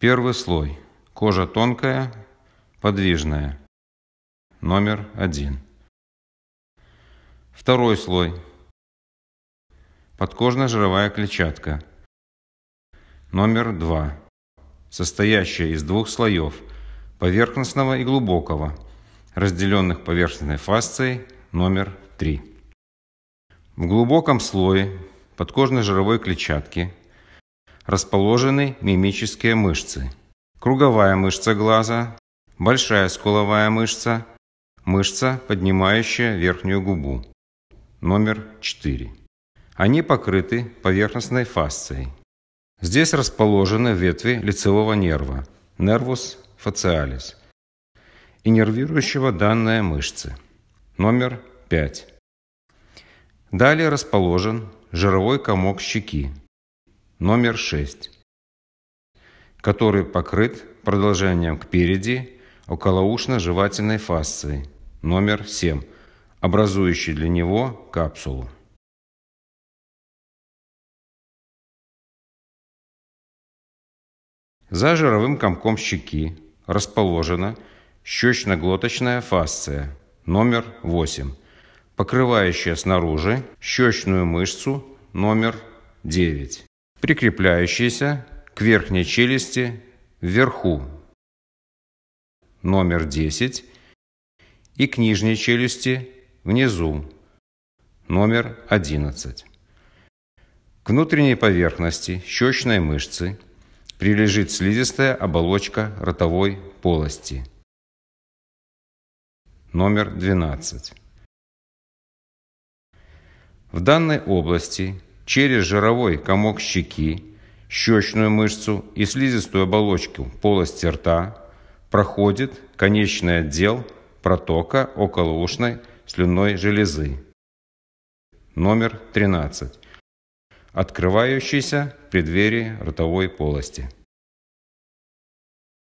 Первый слой. Кожа тонкая, подвижная. Номер один. Второй слой. Подкожная жировая клетчатка. Номер два. Состоящая из двух слоев – поверхностного и глубокого, разделенных поверхностной фасцией номер три. В глубоком слое подкожно-жировой клетчатки – расположены мимические мышцы. Круговая мышца глаза, большая скуловая мышца, мышца, поднимающая верхнюю губу. Номер 4. Они покрыты поверхностной фасцией. Здесь расположены ветви лицевого нерва, нервус facialis, и нервирующего данные мышцы. Номер 5. Далее расположен жировой комок щеки, номер 6, который покрыт продолжением к переди околоушно-жевательной фасции номер 7, образующей для него капсулу. За жировым комком щеки расположена щечно-глоточная фасция номер 8, покрывающая снаружи щечную мышцу номер 9 прикрепляющийся к верхней челюсти вверху, номер 10, и к нижней челюсти внизу, номер 11. К внутренней поверхности щечной мышцы прилежит слизистая оболочка ротовой полости, номер 12. В данной области через жировой комок щеки, щечную мышцу и слизистую оболочку полости рта проходит конечный отдел протока околоушной слюной железы. Номер 13. Открывающийся в преддверии ротовой полости.